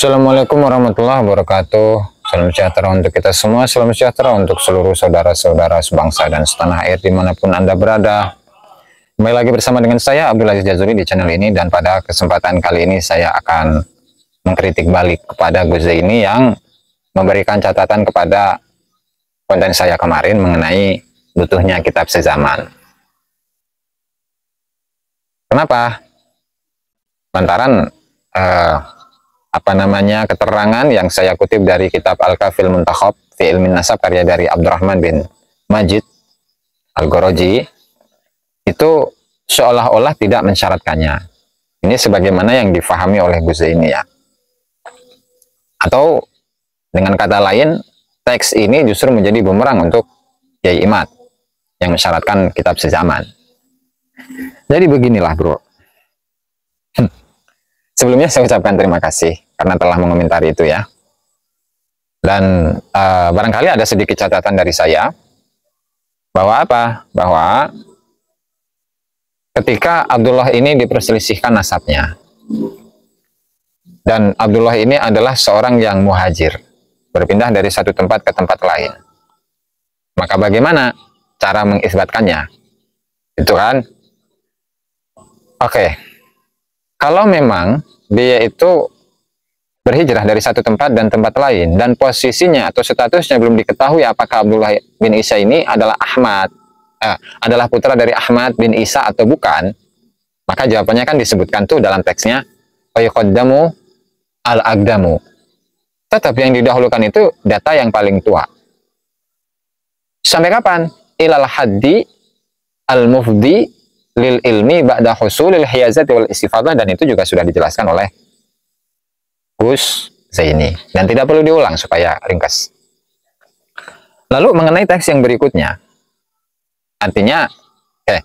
Assalamualaikum warahmatullahi wabarakatuh Salam sejahtera untuk kita semua Salam sejahtera untuk seluruh saudara-saudara sebangsa dan setanah air dimanapun anda berada Kembali lagi bersama dengan saya Abdul Aziz Jazuli di channel ini Dan pada kesempatan kali ini saya akan mengkritik balik kepada Gus ini yang memberikan catatan kepada konten saya kemarin mengenai butuhnya kitab sezaman Kenapa? Lantaran eh, apa namanya keterangan yang saya kutip dari kitab Al-Kafil Muntakhab fi Ilmin Nasab karya dari Abdurrahman bin Majid Al-Goroji itu seolah-olah tidak mensyaratkannya. Ini sebagaimana yang difahami oleh Gus ini ya. Atau dengan kata lain, teks ini justru menjadi bumerang untuk Kiai Imat yang mensyaratkan kitab sezaman. Jadi beginilah bro, Sebelumnya saya ucapkan terima kasih karena telah mengomentari itu ya. Dan uh, barangkali ada sedikit catatan dari saya bahwa apa? Bahwa ketika Abdullah ini diperselisihkan nasabnya. Dan Abdullah ini adalah seorang yang muhajir, berpindah dari satu tempat ke tempat lain. Maka bagaimana cara mengisbatkannya? Itu kan? Oke. Okay kalau memang dia itu berhijrah dari satu tempat dan tempat lain dan posisinya atau statusnya belum diketahui apakah Abdullah bin Isa ini adalah Ahmad eh, adalah putra dari Ahmad bin Isa atau bukan maka jawabannya kan disebutkan tuh dalam teksnya Fayuqaddamu al-agdamu tetap yang didahulukan itu data yang paling tua sampai kapan ilal haddi al-mufdi lil ilmi ba'da husulil hiyazati wal istifadah dan itu juga sudah dijelaskan oleh Gus Zaini dan tidak perlu diulang supaya ringkas. Lalu mengenai teks yang berikutnya, artinya, eh,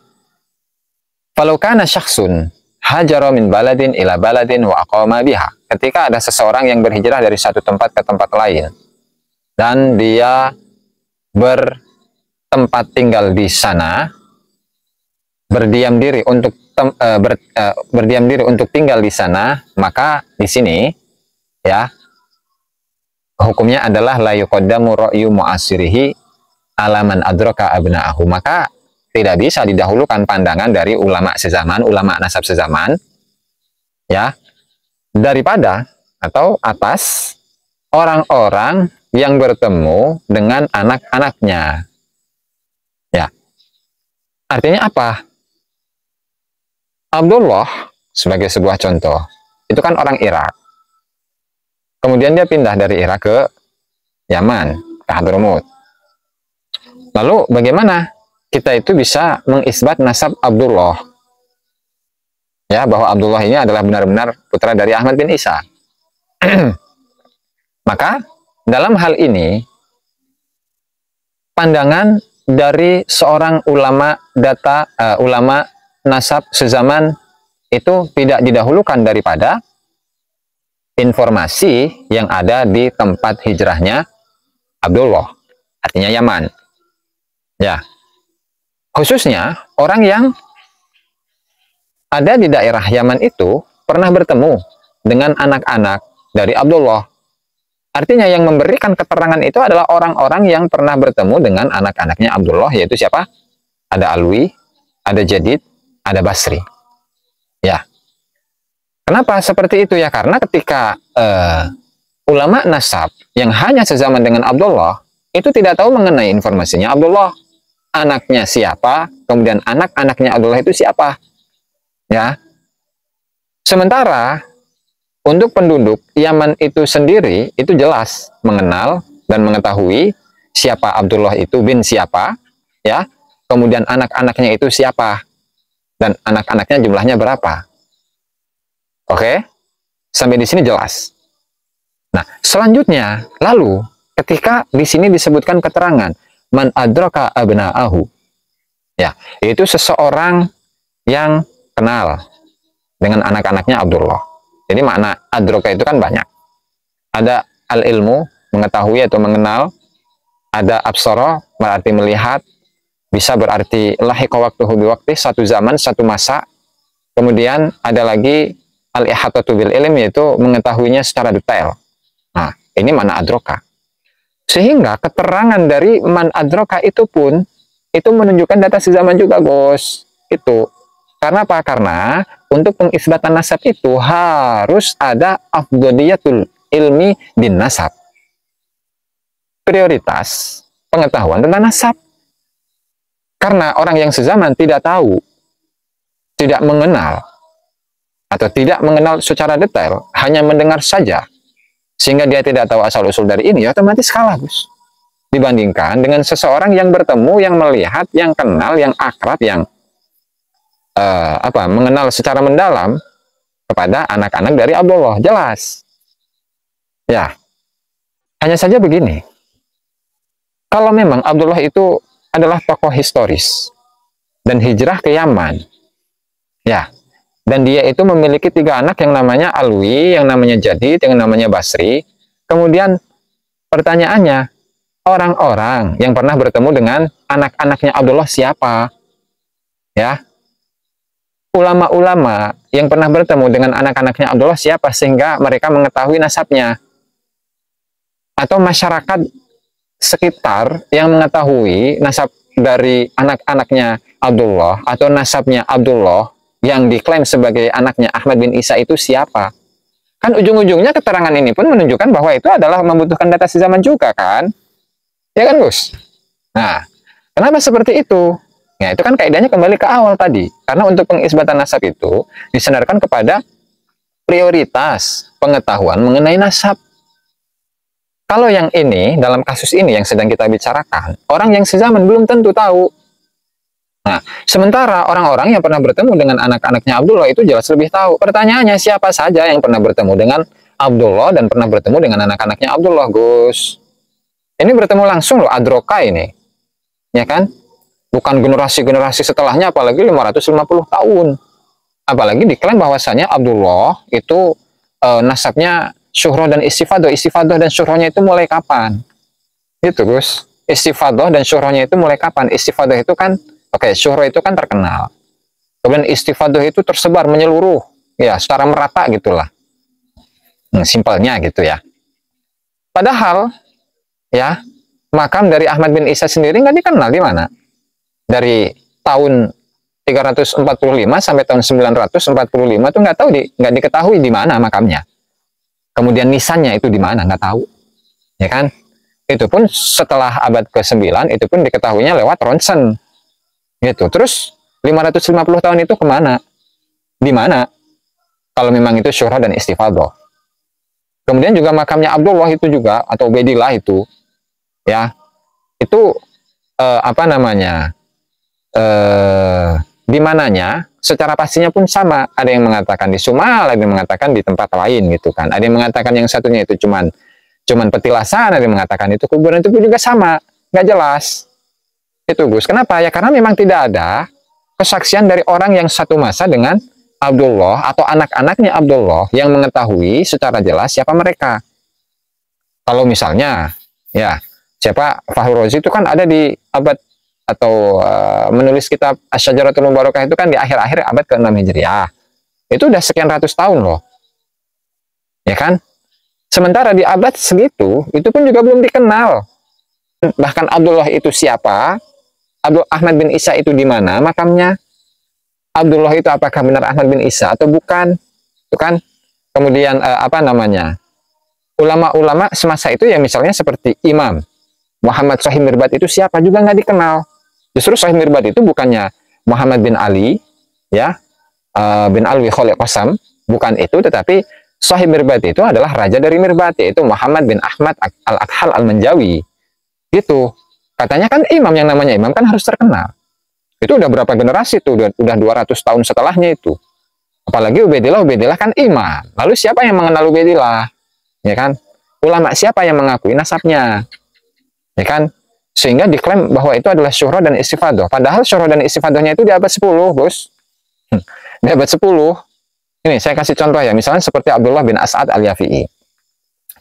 falukana kana syakhsun hajaro min baladin ila baladin wa aqama biha. Ketika ada seseorang yang berhijrah dari satu tempat ke tempat lain dan dia bertempat tinggal di sana, berdiam diri untuk tem, e, ber, e, berdiam diri untuk tinggal di sana, maka di sini ya hukumnya adalah la yuqaddamu ra'yu mu'asirihi alaman adraka abna'ahu. Maka tidak bisa didahulukan pandangan dari ulama sezaman, ulama nasab sezaman ya daripada atau atas orang-orang yang bertemu dengan anak-anaknya. Ya. Artinya apa? Abdullah sebagai sebuah contoh, itu kan orang Irak. Kemudian dia pindah dari Irak ke Yaman, ke Hadramut. Lalu bagaimana kita itu bisa mengisbat nasab Abdullah? Ya, bahwa Abdullah ini adalah benar-benar putra dari Ahmad bin Isa. Maka dalam hal ini pandangan dari seorang ulama data uh, ulama nasab sezaman itu tidak didahulukan daripada informasi yang ada di tempat hijrahnya Abdullah, artinya Yaman. Ya. Khususnya orang yang ada di daerah Yaman itu pernah bertemu dengan anak-anak dari Abdullah. Artinya yang memberikan keterangan itu adalah orang-orang yang pernah bertemu dengan anak-anaknya Abdullah yaitu siapa? Ada Alwi, ada Jadid, ada Basri. Ya. Kenapa seperti itu ya? Karena ketika uh, ulama nasab yang hanya sezaman dengan Abdullah itu tidak tahu mengenai informasinya Abdullah anaknya siapa, kemudian anak-anaknya Abdullah itu siapa. Ya. Sementara untuk penduduk Yaman itu sendiri itu jelas mengenal dan mengetahui siapa Abdullah itu bin siapa, ya. Kemudian anak-anaknya itu siapa dan anak-anaknya jumlahnya berapa. Oke? Sampai di sini jelas. Nah, selanjutnya, lalu ketika di sini disebutkan keterangan man abna ahu, Ya, yaitu seseorang yang kenal dengan anak-anaknya Abdullah. Jadi makna adroka itu kan banyak. Ada al-ilmu, mengetahui atau mengenal. Ada absoro, berarti melihat. Bisa berarti lahiqa waktuhu waktu satu zaman, satu masa. Kemudian ada lagi al-ihatatu bil ilm, yaitu mengetahuinya secara detail. Nah, ini mana adroka. Sehingga keterangan dari man adroka itu pun, itu menunjukkan si zaman juga, bos. Itu. Karena apa? Karena untuk pengisbatan nasab itu harus ada afdodiyatul ilmi bin nasab prioritas pengetahuan tentang nasab. Karena orang yang sezaman tidak tahu, tidak mengenal, atau tidak mengenal secara detail, hanya mendengar saja, sehingga dia tidak tahu asal-usul dari ini, otomatis kalah, Gus. Dibandingkan dengan seseorang yang bertemu, yang melihat, yang kenal, yang akrab, yang uh, apa mengenal secara mendalam kepada anak-anak dari Abdullah, jelas. Ya, hanya saja begini, kalau memang Abdullah itu adalah tokoh historis dan hijrah ke Yaman. Ya, dan dia itu memiliki tiga anak yang namanya Alwi, yang namanya Jadid, yang namanya Basri. Kemudian pertanyaannya, orang-orang yang pernah bertemu dengan anak-anaknya Abdullah siapa? Ya, ulama-ulama yang pernah bertemu dengan anak-anaknya Abdullah siapa sehingga mereka mengetahui nasabnya atau masyarakat sekitar yang mengetahui nasab dari anak-anaknya Abdullah atau nasabnya Abdullah yang diklaim sebagai anaknya Ahmad bin Isa itu siapa? Kan ujung-ujungnya keterangan ini pun menunjukkan bahwa itu adalah membutuhkan data zaman juga kan? Ya kan Gus? Nah, kenapa seperti itu? Ya itu kan kaidahnya kembali ke awal tadi. Karena untuk pengisbatan nasab itu disenarkan kepada prioritas pengetahuan mengenai nasab. Kalau yang ini, dalam kasus ini yang sedang kita bicarakan, orang yang sezaman belum tentu tahu. Nah, sementara orang-orang yang pernah bertemu dengan anak-anaknya Abdullah itu jelas lebih tahu. Pertanyaannya, siapa saja yang pernah bertemu dengan Abdullah dan pernah bertemu dengan anak-anaknya Abdullah, Gus? Ini bertemu langsung loh, Adroka ini. Ya kan? Bukan generasi-generasi setelahnya, apalagi 550 tahun. Apalagi diklaim bahwasannya Abdullah itu e, nasabnya syuhroh dan istifadoh istifadoh dan syuhrohnya itu mulai kapan Itu, Gus istifadoh dan syuhrohnya itu mulai kapan istifadoh itu kan oke okay, syuhroh itu kan terkenal kemudian istifadoh itu tersebar menyeluruh ya secara merata gitulah hmm, simpelnya gitu ya padahal ya makam dari Ahmad bin Isa sendiri nggak dikenal di mana dari tahun 345 sampai tahun 945 itu nggak tahu di nggak diketahui di mana makamnya Kemudian nisannya itu di mana? Nggak tahu. Ya kan? Itu pun setelah abad ke-9 itu pun diketahuinya lewat ronsen. Gitu. Terus 550 tahun itu kemana? Di mana? Kalau memang itu syurah dan istifadah. Kemudian juga makamnya Abdullah itu juga atau Ubedillah itu ya. Itu eh, apa namanya? eh di mananya secara pastinya pun sama. Ada yang mengatakan di Sumal, ada yang mengatakan di tempat lain gitu kan. Ada yang mengatakan yang satunya itu cuman cuman petilasan, ada yang mengatakan itu kuburan itu pun juga sama. Nggak jelas. Itu Gus. Kenapa? Ya karena memang tidak ada kesaksian dari orang yang satu masa dengan Abdullah atau anak-anaknya Abdullah yang mengetahui secara jelas siapa mereka. Kalau misalnya ya siapa Fahru Rozi itu kan ada di abad atau uh, menulis kitab Asyajaratul Mubarakah itu kan di akhir-akhir abad ke-6 Hijriah. Itu udah sekian ratus tahun loh. Ya kan? Sementara di abad segitu, itu pun juga belum dikenal. Bahkan Abdullah itu siapa, Abdul Ahmad bin Isa itu di mana makamnya, Abdullah itu apakah benar Ahmad bin Isa atau bukan, itu kan. Kemudian uh, apa namanya, ulama-ulama semasa itu ya misalnya seperti Imam Muhammad Sahih Mirbat itu siapa juga nggak dikenal Justru Sahih Mirbat itu bukannya Muhammad bin Ali, ya, uh, bin Alwi Khalid Qasam, bukan itu, tetapi Sahih Mirbat itu adalah raja dari Mirbat, yaitu Muhammad bin Ahmad al-Akhal al menjawi Gitu. Katanya kan imam yang namanya imam kan harus terkenal. Itu udah berapa generasi tuh, udah, udah 200 tahun setelahnya itu. Apalagi Ubedillah Ubedillah kan imam. Lalu siapa yang mengenal Ubedillah Ya kan? Ulama siapa yang mengakui nasabnya? Ya kan? Sehingga diklaim bahwa itu adalah syuhrah dan istifadah, Padahal syuhrah dan istifadahnya itu di abad 10, bos. Hmm. Di abad 10. Ini saya kasih contoh ya, misalnya seperti Abdullah bin As'ad al-Yafi'i.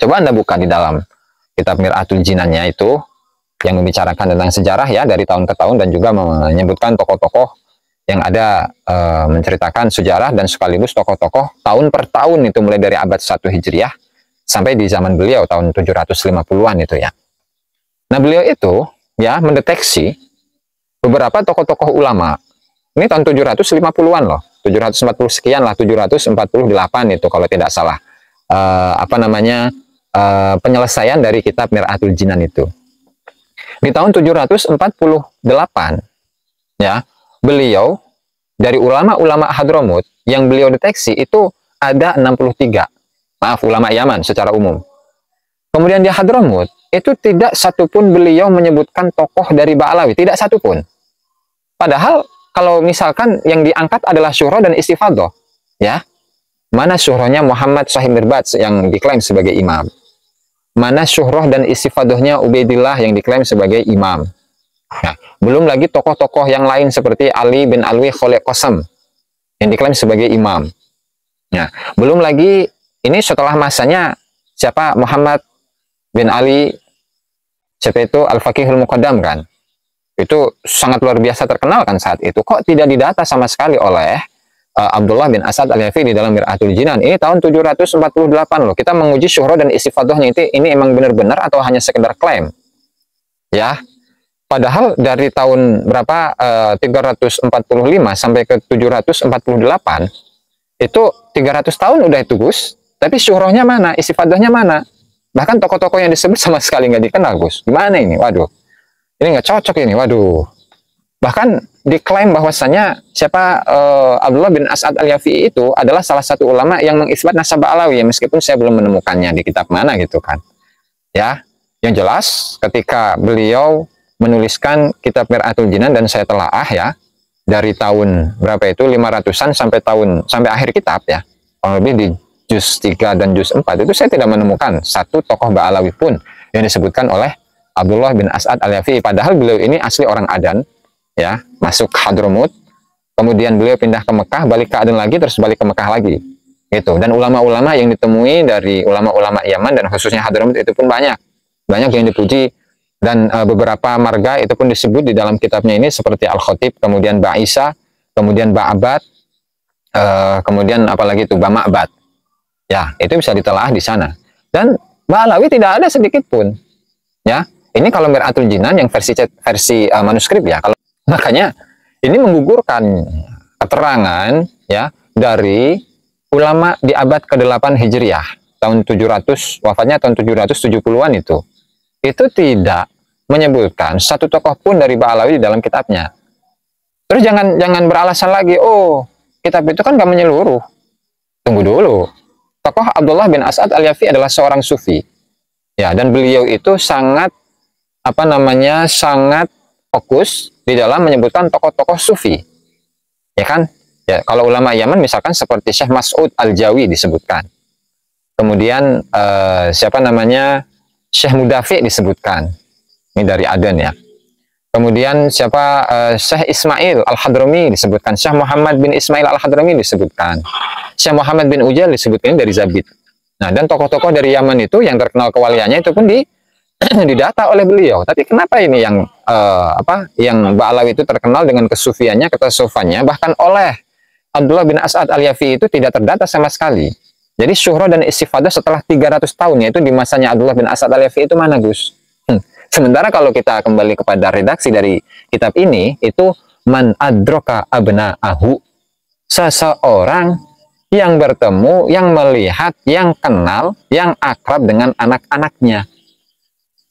Coba Anda buka di dalam kitab Mir'atul Jinannya itu, yang membicarakan tentang sejarah ya dari tahun ke tahun dan juga menyebutkan tokoh-tokoh yang ada e, menceritakan sejarah dan sekaligus tokoh-tokoh tahun per tahun itu mulai dari abad 1 Hijriah sampai di zaman beliau tahun 750-an itu ya. Nah, beliau itu ya mendeteksi beberapa tokoh-tokoh ulama. Ini tahun 750-an loh. 740 sekian lah, 748 itu kalau tidak salah. Uh, apa namanya? Uh, penyelesaian dari kitab Mir'atul Jinan itu. Di tahun 748 ya, beliau dari ulama-ulama Hadramut yang beliau deteksi itu ada 63. Maaf, ulama Yaman secara umum. Kemudian di Hadramut itu tidak satupun beliau menyebutkan tokoh dari Ba'alawi, tidak satupun. Padahal kalau misalkan yang diangkat adalah syuroh dan istifadoh, ya, mana syurohnya Muhammad Sahih Mirbat yang diklaim sebagai imam, mana syuroh dan istifadohnya Ubaidillah yang diklaim sebagai imam. Nah, belum lagi tokoh-tokoh yang lain seperti Ali bin Alwi Khalid Qasam yang diklaim sebagai imam. Nah, belum lagi ini setelah masanya siapa Muhammad bin Ali siapa itu Al-Faqihul Muqaddam kan itu sangat luar biasa terkenal kan saat itu kok tidak didata sama sekali oleh uh, Abdullah bin Asad Al-Yafi di dalam Mir'atul Jinan ini tahun 748 loh kita menguji syuhro dan istifadohnya itu ini emang benar-benar atau hanya sekedar klaim ya padahal dari tahun berapa eh, uh, 345 sampai ke 748 itu 300 tahun udah itu Gus tapi syuhrohnya mana istifadohnya mana Bahkan toko-toko yang disebut sama sekali nggak dikenal, Gus. Gimana ini? Waduh. Ini nggak cocok ini, waduh. Bahkan diklaim bahwasannya siapa uh, Abdullah bin As'ad al-Yafi'i itu adalah salah satu ulama yang mengisbat Nasab Alawi meskipun saya belum menemukannya di kitab mana gitu kan. Ya, yang jelas ketika beliau menuliskan kitab Mir'atul Jinan dan saya telah ah ya dari tahun berapa itu 500-an sampai tahun sampai akhir kitab ya. Kurang lebih di juz 3 dan juz 4 itu saya tidak menemukan satu tokoh Ba'alawi pun yang disebutkan oleh Abdullah bin As'ad al yafi Padahal beliau ini asli orang Adan, ya, masuk Hadramut, kemudian beliau pindah ke Mekah, balik ke Adan lagi, terus balik ke Mekah lagi. Gitu. Dan ulama-ulama yang ditemui dari ulama-ulama Yaman dan khususnya Hadramut itu pun banyak. Banyak yang dipuji dan e, beberapa marga itu pun disebut di dalam kitabnya ini seperti al Khotib, kemudian Ba'isa, kemudian Ba'abat, e, kemudian apalagi itu Ba'ma'bat. Ya, itu bisa ditelah di sana. Dan Balawi tidak ada sedikit pun. Ya, ini kalau Mir'atul Jinan yang versi versi uh, manuskrip ya. Kalau makanya ini menggugurkan keterangan ya dari ulama di abad ke-8 Hijriah tahun 700 wafatnya tahun 770-an itu. Itu tidak menyebutkan satu tokoh pun dari Ba'alawi di dalam kitabnya. Terus jangan jangan beralasan lagi, oh, kitab itu kan gak menyeluruh. Tunggu dulu, Tokoh Abdullah bin As'ad al-Yafi adalah seorang sufi. Ya, dan beliau itu sangat apa namanya? sangat fokus di dalam menyebutkan tokoh-tokoh sufi. Ya kan? Ya, kalau ulama Yaman misalkan seperti Syekh Mas'ud Al-Jawi disebutkan. Kemudian eh, siapa namanya? Syekh Mudafi disebutkan. Ini dari Aden ya. Kemudian siapa uh, Syekh Ismail Al-Hadrami disebutkan, Syekh Muhammad bin Ismail Al-Hadrami disebutkan. Syekh Muhammad bin Ujal disebutkan dari Zabid. Nah, dan tokoh-tokoh dari Yaman itu yang terkenal kewaliannya itu pun di didata oleh beliau. Tapi kenapa ini yang uh, apa yang Ba'alawi itu terkenal dengan kesufiannya, ketasufannya, bahkan oleh Abdullah bin As'ad al-Yafi itu tidak terdata sama sekali. Jadi syuhrah dan istifadah setelah 300 tahun yaitu di masanya Abdullah bin As'ad al-Yafi itu mana Gus? Hmm. Sementara kalau kita kembali kepada redaksi dari kitab ini itu man adroka abna ahu seseorang yang bertemu, yang melihat, yang kenal, yang akrab dengan anak-anaknya.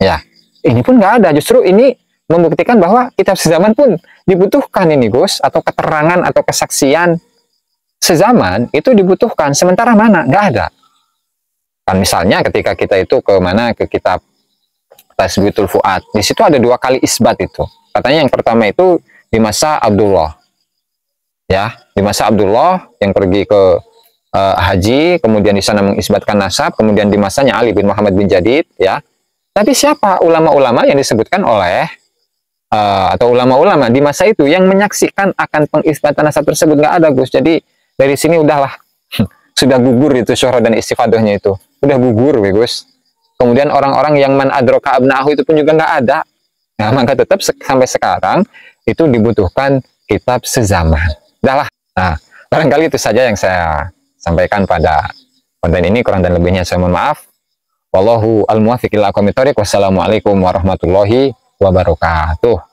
Ya, ini pun nggak ada. Justru ini membuktikan bahwa kitab sezaman pun dibutuhkan ini Gus, atau keterangan atau kesaksian sezaman itu dibutuhkan. Sementara mana? Nggak ada. Kan misalnya ketika kita itu ke mana ke kitab Tasbihul Fuad, di situ ada dua kali isbat itu. Katanya yang pertama itu di masa Abdullah, ya di masa Abdullah yang pergi ke uh, haji, kemudian di sana mengisbatkan nasab, kemudian di masanya Ali bin Muhammad bin Jadid, ya. Tapi siapa ulama-ulama yang disebutkan oleh uh, atau ulama-ulama di masa itu yang menyaksikan akan pengisbatan nasab tersebut nggak ada Gus. Jadi dari sini udahlah sudah gugur itu syuhra dan istifadahnya itu udah gugur ya, Gus. Kemudian orang-orang yang man adroka abna'ahu itu pun juga nggak ada. Nah, maka tetap se sampai sekarang itu dibutuhkan kitab sezaman. Udahlah. Nah, barangkali itu saja yang saya sampaikan pada konten ini kurang dan lebihnya saya mohon maaf wallahu al muwaffiq ila aqwamit wassalamualaikum warahmatullahi wabarakatuh